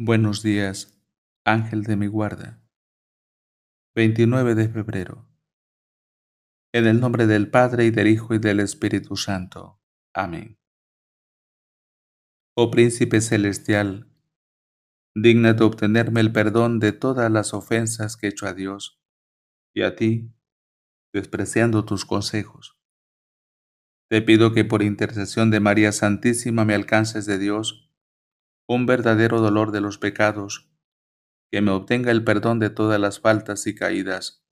Buenos días, ángel de mi guarda. 29 de febrero. En el nombre del Padre y del Hijo y del Espíritu Santo. Amén. Oh príncipe celestial, de obtenerme el perdón de todas las ofensas que he hecho a Dios y a ti, despreciando tus consejos. Te pido que por intercesión de María Santísima me alcances de Dios un verdadero dolor de los pecados, que me obtenga el perdón de todas las faltas y caídas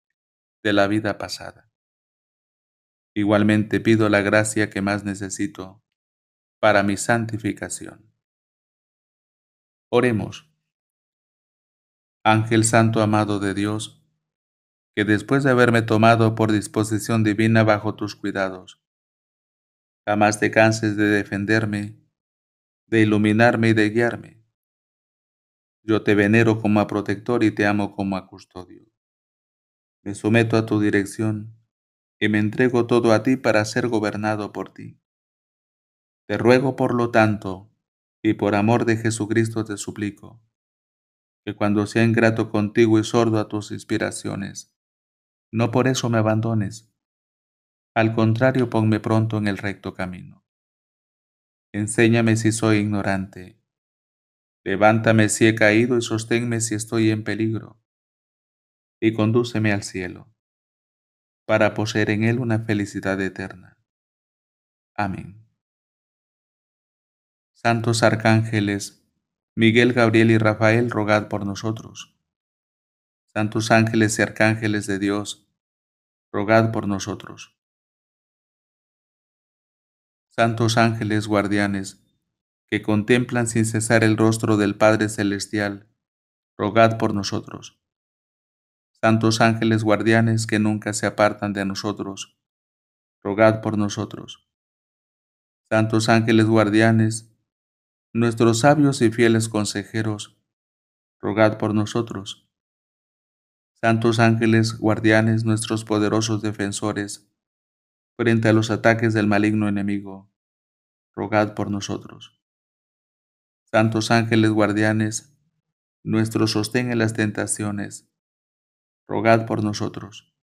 de la vida pasada. Igualmente pido la gracia que más necesito para mi santificación. Oremos. Ángel Santo amado de Dios, que después de haberme tomado por disposición divina bajo tus cuidados, jamás te canses de defenderme de iluminarme y de guiarme. Yo te venero como a protector y te amo como a custodio. Me someto a tu dirección y me entrego todo a ti para ser gobernado por ti. Te ruego, por lo tanto, y por amor de Jesucristo te suplico, que cuando sea ingrato contigo y sordo a tus inspiraciones, no por eso me abandones. Al contrario, ponme pronto en el recto camino. Enséñame si soy ignorante. Levántame si he caído y sosténme si estoy en peligro. Y condúceme al cielo, para poseer en él una felicidad eterna. Amén. Santos arcángeles, Miguel, Gabriel y Rafael, rogad por nosotros. Santos ángeles y arcángeles de Dios, rogad por nosotros santos ángeles guardianes, que contemplan sin cesar el rostro del Padre Celestial, rogad por nosotros. Santos ángeles guardianes que nunca se apartan de nosotros, rogad por nosotros. Santos ángeles guardianes, nuestros sabios y fieles consejeros, rogad por nosotros. Santos ángeles guardianes, nuestros poderosos defensores, frente a los ataques del maligno enemigo. Rogad por nosotros. Santos ángeles guardianes, nuestro sostén en las tentaciones, rogad por nosotros.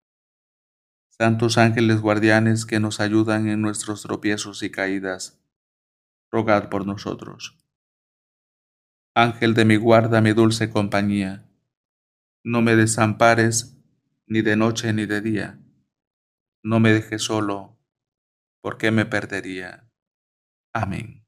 Santos ángeles guardianes que nos ayudan en nuestros tropiezos y caídas, rogad por nosotros. Ángel de mi guarda, mi dulce compañía, no me desampares ni de noche ni de día no me dejé solo, porque me perdería. Amén.